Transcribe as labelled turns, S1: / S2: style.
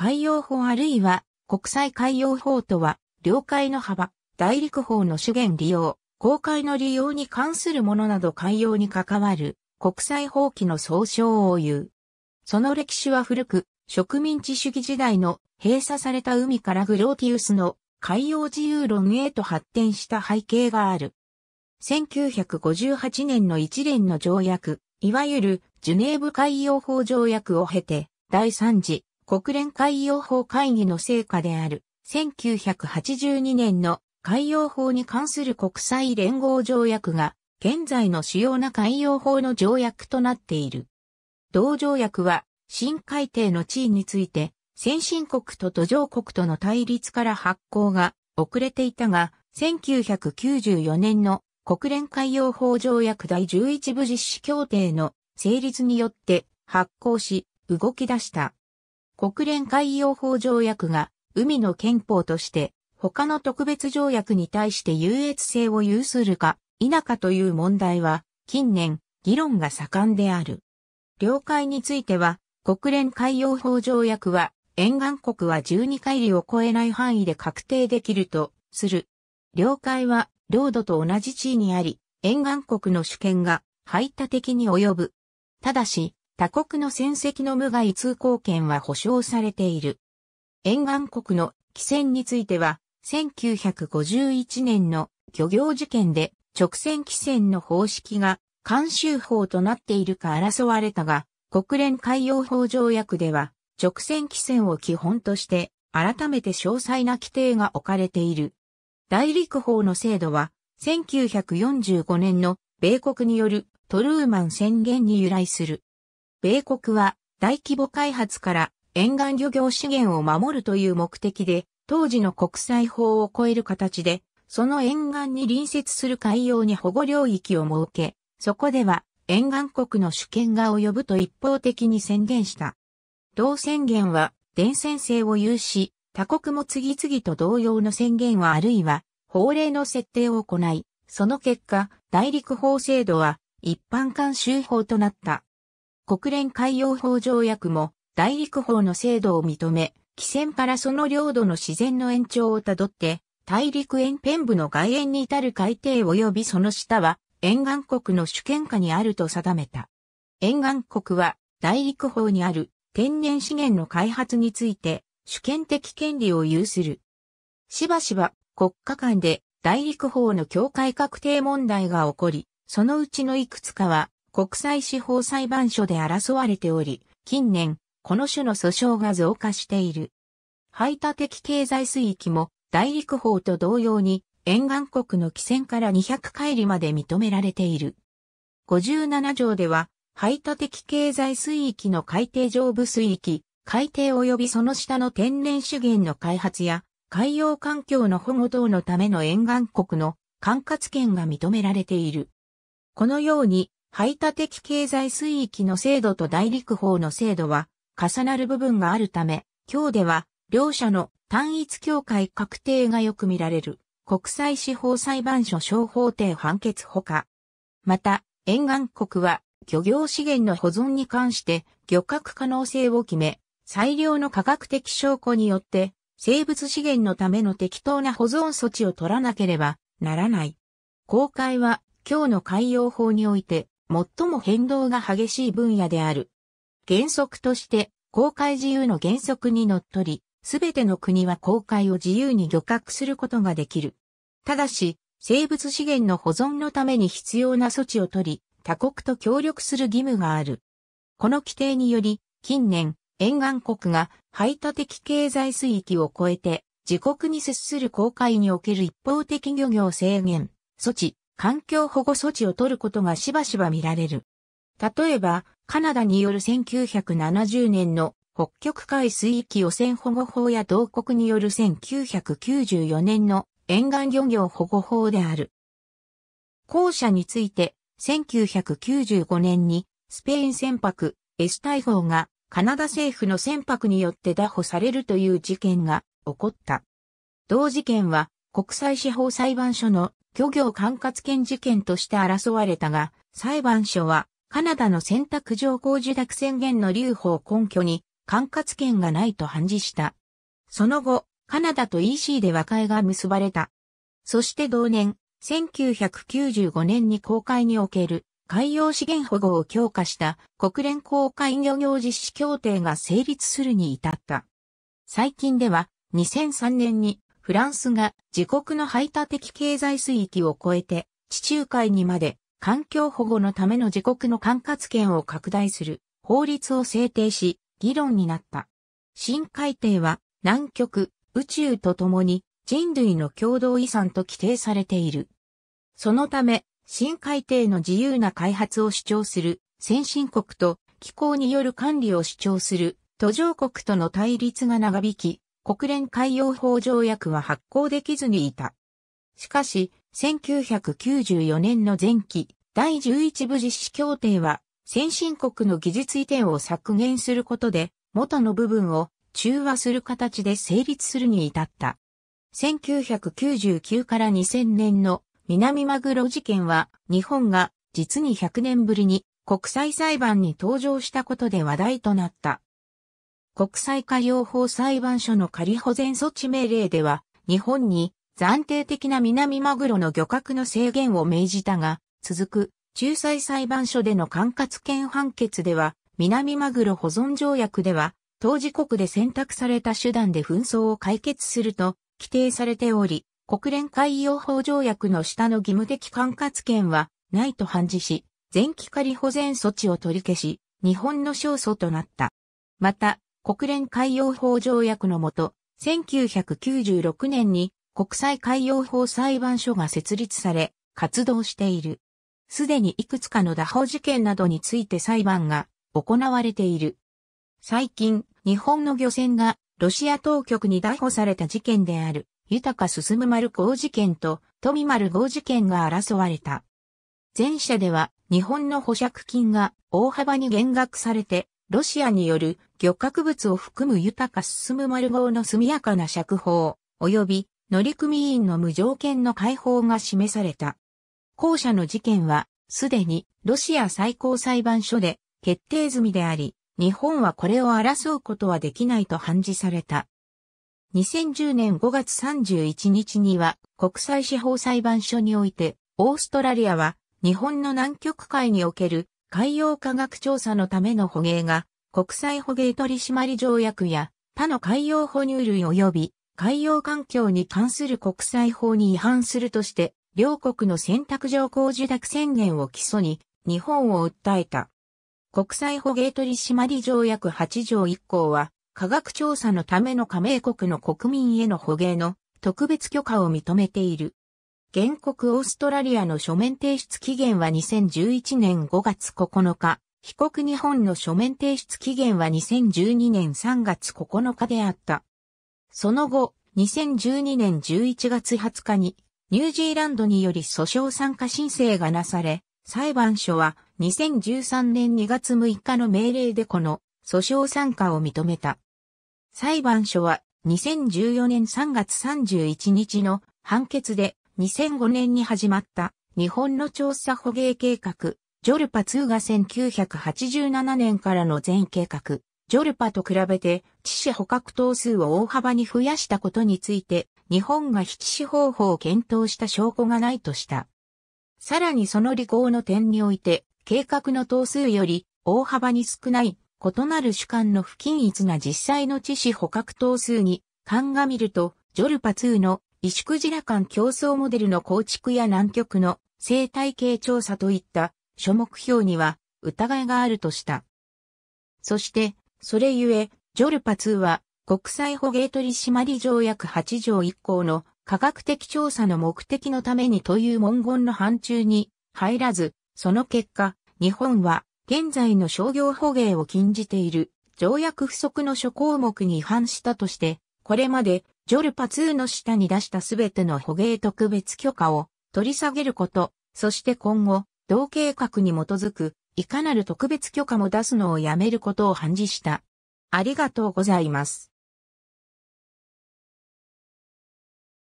S1: 海洋法あるいは国際海洋法とは、領海の幅、大陸法の資源利用、公海の利用に関するものなど海洋に関わる国際法規の総称を言う。その歴史は古く、植民地主義時代の閉鎖された海からグローティウスの海洋自由論へと発展した背景がある。1958年の一連の条約、いわゆるジュネーブ海洋法条約を経て、第3次国連海洋法会議の成果である1982年の海洋法に関する国際連合条約が現在の主要な海洋法の条約となっている。同条約は新海底の地位について先進国と途上国との対立から発行が遅れていたが1994年の国連海洋法条約第11部実施協定の成立によって発行し動き出した。国連海洋法条約が海の憲法として他の特別条約に対して優越性を有するか否かという問題は近年議論が盛んである。領海については国連海洋法条約は沿岸国は12海里を超えない範囲で確定できるとする。領海は領土と同じ地位にあり、沿岸国の主権が排他的に及ぶ。ただし、他国の戦績の無害通行権は保障されている。沿岸国の汽船については、1951年の漁業事件で直線汽船の方式が慣習法となっているか争われたが、国連海洋法条約では直線汽船を基本として改めて詳細な規定が置かれている。大陸法の制度は1945年の米国によるトルーマン宣言に由来する。米国は大規模開発から沿岸漁業資源を守るという目的で、当時の国際法を超える形で、その沿岸に隣接する海洋に保護領域を設け、そこでは沿岸国の主権が及ぶと一方的に宣言した。同宣言は伝染性を有し、他国も次々と同様の宣言はあるいは法令の設定を行い、その結果、大陸法制度は一般慣習法となった。国連海洋法条約も大陸法の制度を認め、汽船からその領土の自然の延長をたどって、大陸沿辺部の外縁に至る海底及びその下は、沿岸国の主権下にあると定めた。沿岸国は、大陸法にある天然資源の開発について、主権的権利を有する。しばしば、国家間で大陸法の境界確定問題が起こり、そのうちのいくつかは、国際司法裁判所で争われており、近年、この種の訴訟が増加している。排他的経済水域も大陸法と同様に沿岸国の汽船から200海里まで認められている。57条では排他的経済水域の海底上部水域、海底及びその下の天然資源の開発や海洋環境の保護等のための沿岸国の管轄権が認められている。このように排他的経済水域の制度と大陸法の制度は重なる部分があるため、今日では両者の単一協会確定がよく見られる国際司法裁判所小法廷判決ほか。また、沿岸国は漁業資源の保存に関して漁獲可能性を決め、最良の科学的証拠によって生物資源のための適当な保存措置を取らなければならない。公開は今日の海洋法において最も変動が激しい分野である。原則として、公開自由の原則にのっとり、すべての国は公開を自由に漁獲することができる。ただし、生物資源の保存のために必要な措置を取り、他国と協力する義務がある。この規定により、近年、沿岸国が排他的経済水域を超えて、自国に接する公海における一方的漁業制限、措置、環境保護措置を取ることがしばしば見られる。例えば、カナダによる1970年の北極海水域汚染保護法や同国による1994年の沿岸漁業保護法である。後者について、1995年にスペイン船舶エスタがカナダ政府の船舶によって打破されるという事件が起こった。同事件は国際司法裁判所の漁業管轄権事件として争われたが、裁判所はカナダの選択状項受諾宣言の留保を根拠に管轄権がないと判事した。その後、カナダと EC で和解が結ばれた。そして同年、1995年に公開における海洋資源保護を強化した国連公開漁業実施協定が成立するに至った。最近では2003年にフランスが自国の排他的経済水域を超えて地中海にまで環境保護のための自国の管轄権を拡大する法律を制定し議論になった。新改定は南極、宇宙とともに人類の共同遺産と規定されている。そのため、新海底の自由な開発を主張する先進国と気候による管理を主張する途上国との対立が長引き、国連海洋法条約は発行できずにいた。しかし、1994年の前期、第11部実施協定は、先進国の技術移転を削減することで、元の部分を中和する形で成立するに至った。1999から2000年の南マグロ事件は、日本が実に100年ぶりに国際裁判に登場したことで話題となった。国際海洋法裁判所の仮保全措置命令では、日本に暫定的な南マグロの漁獲の制限を命じたが、続く仲裁裁判所での管轄権判決では、南マグロ保存条約では、当事国で選択された手段で紛争を解決すると規定されており、国連海洋法条約の下の義務的管轄権はないと判事し、前期仮保全措置を取り消し、日本の勝訴となった。また、国連海洋法条約のもと、1996年に国際海洋法裁判所が設立され、活動している。すでにいくつかの打法事件などについて裁判が行われている。最近、日本の漁船がロシア当局に逮捕された事件である、豊か進丸号事件と富丸号事件が争われた。前者では日本の保釈金が大幅に減額されて、ロシアによる漁獲物を含む豊か進む丸号の速やかな釈放、及び乗組員の無条件の解放が示された。後者の事件は、すでにロシア最高裁判所で決定済みであり、日本はこれを争うことはできないと判事された。2010年5月31日には国際司法裁判所において、オーストラリアは日本の南極海における海洋科学調査のための捕鯨が国際捕鯨取締条約や他の海洋哺乳類及び海洋環境に関する国際法に違反するとして、両国の選択条項受諾宣言を基礎に、日本を訴えた。国際捕鯨取締条約8条1項は、科学調査のための加盟国の国民への捕鯨の特別許可を認めている。原告オーストラリアの書面提出期限は2011年5月9日。被告日本の書面提出期限は2012年3月9日であった。その後、2012年11月20日に、ニュージーランドにより訴訟参加申請がなされ、裁判所は2013年2月6日の命令でこの訴訟参加を認めた。裁判所は2014年3月31日の判決で2005年に始まった日本の調査捕鯨計画ジョルパ2が1987年からの全計画、ジョルパと比べて致死捕獲頭数を大幅に増やしたことについて、日本が引き死方法を検討した証拠がないとした。さらにその履行の点において、計画の頭数より大幅に少ない異なる主観の不均一な実際の致死捕獲頭数に鑑みると、ジョルパ2の萎縮ジラ間競争モデルの構築や南極の生態系調査といった諸目標には疑いがあるとした。そして、それゆえ、ジョルパ2は国際捕鯨取締条約8条1項の科学的調査の目的のためにという文言の範疇に入らず、その結果、日本は現在の商業捕鯨を禁じている条約不足の諸項目に違反したとして、これまでジョルパ2の下に出したすべての捕鯨特別許可を取り下げること、そして今後、同計画に基づく、いかなる特別許可も出すのをやめることを判事した。ありがとうございます。